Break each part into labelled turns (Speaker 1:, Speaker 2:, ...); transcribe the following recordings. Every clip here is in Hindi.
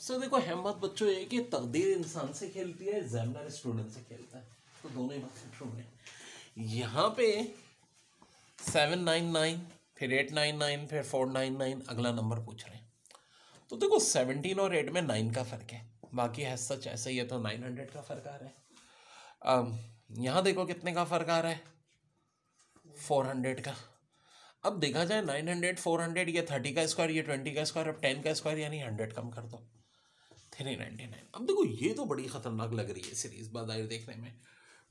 Speaker 1: सर देखो हेमत बच्चों ये कि तकदीर इंसान से खेलती है एग्जामिनर स्टूडेंट से खेलता है तो दोनों ही बातें ट्रू है यहाँ पे सेवन नाइन नाइन फिर एट नाइन नाइन फिर फोर नाइन नाइन अगला नंबर पूछ रहे हैं तो देखो सेवनटीन और एट में नाइन का फ़र्क है बाकी है सच ऐसा ही है तो नाइन हंड्रेड का फ़र्क आ रहा है um, यहाँ देखो कितने का फ़र्क आ रहा है फोर हंड्रेड का अब देखा जाए नाइन हंड्रेड फोर हंड्रेड ये थर्टी का स्क्वायर ये ट्वेंटी का स्क्वायर अब टेन का स्क्वायर यानी हंड्रेड कम कर दो थ्री नाइन्टी नाइन अब देखो ये तो बड़ी ख़तरनाक लग रही है सीरीज़ बाजार देखने में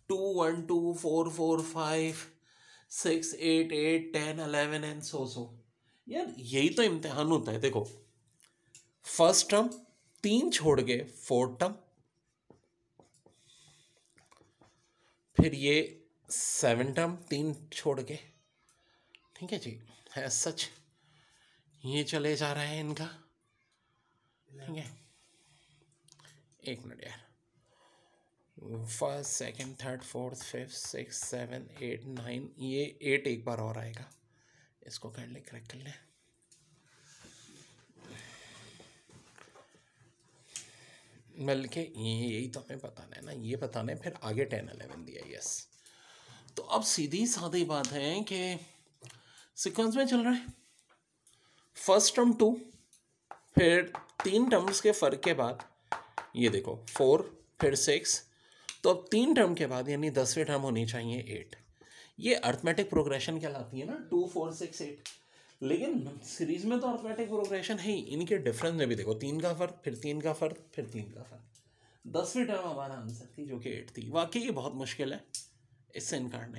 Speaker 1: two one two four four five six eight eight ten eleven and so so यार यही तो इम्तिहान होता है देखो फर्स्ट टर्म तीन छोड़ गए फोर्थ टर्म फिर ये सेवन टर्म तीन छोड़ गए ठीक है जी है सच ये चले जा रहा है इनका ठीक है एक मिनट यार first second third fourth fifth six seven eight nine ये एट एक बार और आएगा इसको कर ले करेक्ट कर लें बल्कि यही तो हमें बताना है ना ये बताना है फिर आगे टेन अलेवन दिया यस तो अब सीधी सादी बात है कि सिक्वेंस में चल रहा है फर्स्ट टर्म टू फिर तीन टर्म्स के फ़र्क के बाद ये देखो फोर फिर सिक्स तो अब तीन टर्म के बाद यानी दसवें टर्म होनी चाहिए एट ये अर्थमेटिक प्रोग्रेशन कहलाती है ना टू फोर सिक्स एट लेकिन सीरीज में तो अर्थमेटिक प्रोग्रेशन है ही इनके डिफरेंस में भी देखो तीन का फर्क फिर तीन का फर्क फिर तीन का फर्क दसवीं टर्म हमारा आंसर थी जो कि एट थी वाकई ये बहुत मुश्किल है इससे इनकार नहीं